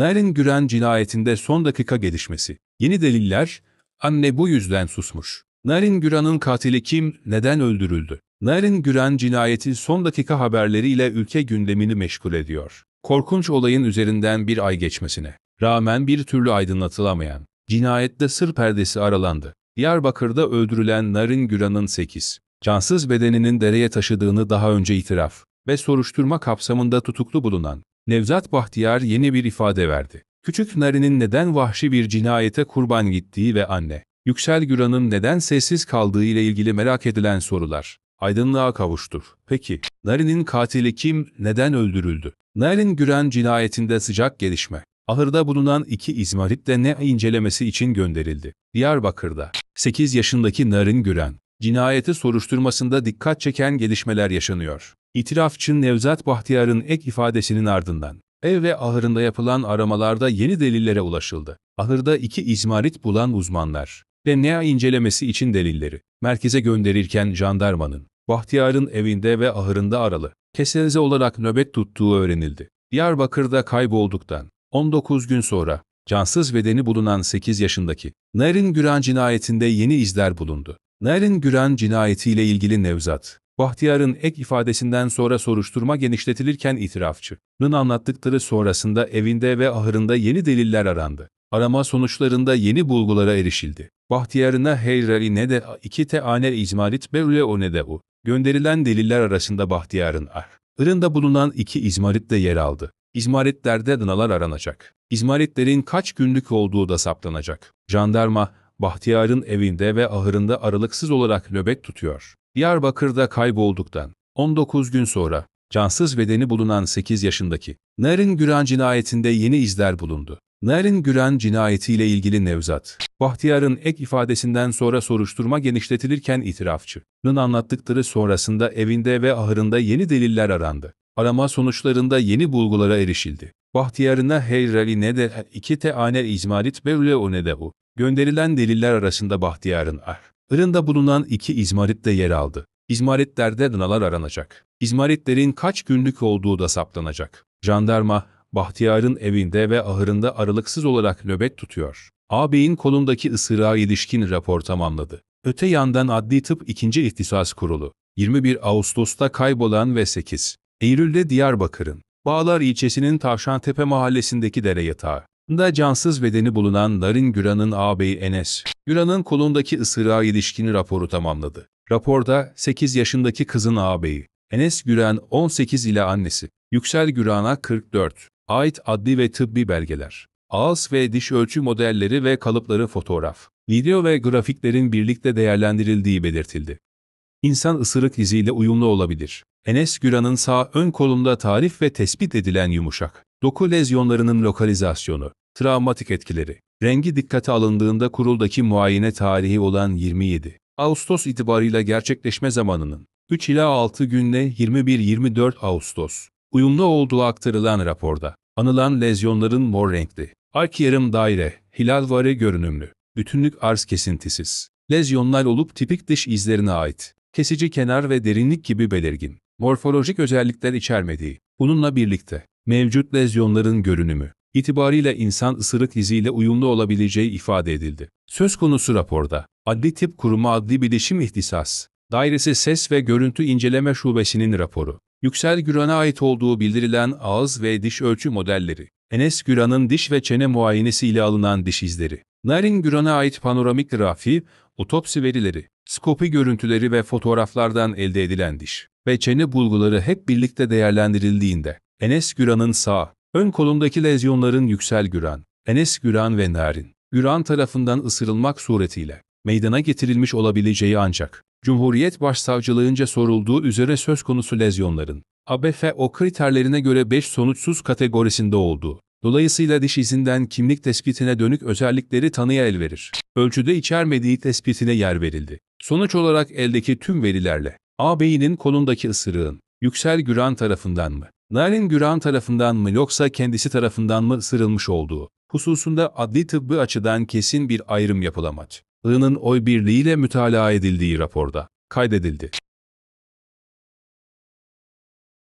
Narin Güren cinayetinde son dakika gelişmesi. Yeni deliller, anne bu yüzden susmuş. Narin Güran'ın katili kim, neden öldürüldü? Narin Güran cinayeti son dakika haberleriyle ülke gündemini meşgul ediyor. Korkunç olayın üzerinden bir ay geçmesine rağmen bir türlü aydınlatılamayan, cinayette sır perdesi aralandı. Diyarbakır'da öldürülen Narin Güran'ın 8, cansız bedeninin dereye taşıdığını daha önce itiraf ve soruşturma kapsamında tutuklu bulunan Nevzat Bahtiyar yeni bir ifade verdi. Küçük Nari'nin neden vahşi bir cinayete kurban gittiği ve anne, Yüksel Güran'ın neden sessiz kaldığı ile ilgili merak edilen sorular aydınlığa kavuştur. Peki, Nari'nin katili kim, neden öldürüldü? Narin Güran cinayetinde sıcak gelişme. Ahırda bulunan iki izmarit de ne incelemesi için gönderildi. Diyarbakır'da 8 yaşındaki Narin Güren, cinayeti soruşturmasında dikkat çeken gelişmeler yaşanıyor. İtirafçı Nevzat Bahtiyar'ın ek ifadesinin ardından ev ve ahırında yapılan aramalarda yeni delillere ulaşıldı. Ahırda iki izmarit bulan uzmanlar DNA incelemesi için delilleri merkeze gönderirken jandarmanın Bahtiyar'ın evinde ve ahırında aralı keserize olarak nöbet tuttuğu öğrenildi. Diyarbakır'da kaybolduktan 19 gün sonra cansız bedeni bulunan 8 yaşındaki Nerin Güran cinayetinde yeni izler bulundu. Narin Güren cinayetiyle ilgili Nevzat, Bahtiyar'ın ek ifadesinden sonra soruşturma genişletilirken itirafçının anlattıkları sonrasında evinde ve ahırında yeni deliller arandı. Arama sonuçlarında yeni bulgulara erişildi. Bahtiyar'ına Heyrari ne de iki teane izmarit berüle o ne de o. Gönderilen deliller arasında Bahtiyar'ın ah. Irında bulunan iki izmarit de yer aldı. İzmaritlerde dınalar aranacak. İzmaritlerin kaç günlük olduğu da saptanacak. Jandarma, Bahtiyar'ın evinde ve ahırında aralıksız olarak nöbet tutuyor. Diyarbakır'da kaybolduktan 19 gün sonra cansız bedeni bulunan 8 yaşındaki Narin Güren cinayetinde yeni izler bulundu. Narin Güren cinayetiyle ilgili Nevzat, Bahtiyar'ın ek ifadesinden sonra soruşturma genişletilirken itirafçının anlattıkları sonrasında evinde ve ahırında yeni deliller arandı. Arama sonuçlarında yeni bulgulara erişildi. Bahtiyarına Heyrali ne de iki teane izmarit bevle o ne de u. Gönderilen deliller arasında Bahtiyar'ın Ar. Ah, Irında bulunan iki izmarit de yer aldı. İzmaritlerde dınalar aranacak. İzmaritlerin kaç günlük olduğu da saptanacak. Jandarma, Bahtiyar'ın evinde ve ahırında aralıksız olarak nöbet tutuyor. ağabeyin kolundaki ısırığa ilişkin rapor tamamladı. Öte yandan Adli Tıp 2. İhtisas Kurulu, 21 Ağustos'ta kaybolan ve 8 Eylül'de Diyarbakır'ın Bağlar ilçesinin Tavşantepe mahallesindeki dere yatağı, da cansız bedeni bulunan Narin Güran'ın ağabeyi Enes, Güran'ın kolundaki ısırığa ilişkin raporu tamamladı. Raporda 8 yaşındaki kızın ağabeyi, Enes Güran 18 ile annesi, Yüksel Güran'a 44, ait adli ve tıbbi belgeler, ağız ve diş ölçü modelleri ve kalıpları fotoğraf, video ve grafiklerin birlikte değerlendirildiği belirtildi. İnsan ısırık iziyle uyumlu olabilir. Enes Güran'ın sağ ön kolunda tarif ve tespit edilen yumuşak, doku lezyonlarının lokalizasyonu, Travmatik etkileri. Rengi dikkate alındığında kuruldaki muayene tarihi olan 27 Ağustos itibarıyla gerçekleşme zamanının 3 ila 6 günde 21-24 Ağustos uyumlu olduğu aktarılan raporda anılan lezyonların mor renkli, ark yarım daire, hilalvari görünümlü, bütünlük arz kesintisiz, lezyonlar olup tipik dış izlerine ait, kesici kenar ve derinlik gibi belirgin, morfolojik özellikler içermediği, bununla birlikte mevcut lezyonların görünümü, itibarıyla insan ısırık iziyle uyumlu olabileceği ifade edildi. Söz konusu raporda, Adli Tıp Kurumu Adli Bilişim İhtisas, Dairesi Ses ve Görüntü İnceleme Şubesi'nin raporu, Yüksel Güran'a ait olduğu bildirilen ağız ve diş ölçü modelleri, Enes Güran'ın diş ve çene muayenesi ile alınan diş izleri, Narin Güran'a ait panoramik grafi, otopsi verileri, skopi görüntüleri ve fotoğraflardan elde edilen diş ve çene bulguları hep birlikte değerlendirildiğinde, Enes Güran'ın sağ, Ön kolundaki lezyonların Yüksel Güran, Enes Güran ve Narin, Güran tarafından ısırılmak suretiyle meydana getirilmiş olabileceği ancak, Cumhuriyet Başsavcılığınca sorulduğu üzere söz konusu lezyonların, ABF o kriterlerine göre 5 sonuçsuz kategorisinde olduğu, dolayısıyla diş izinden kimlik tespitine dönük özellikleri tanıya el verir. Ölçüde içermediği tespitine yer verildi. Sonuç olarak eldeki tüm verilerle, ağabeyinin kolundaki ısırığın, Yüksel Güran tarafından mı? Narin Güran tarafından mı yoksa kendisi tarafından mı ısırılmış olduğu hususunda adli tıbbı açıdan kesin bir ayrım yapılamadı. I'nın oy birliğiyle mütalaa edildiği raporda kaydedildi.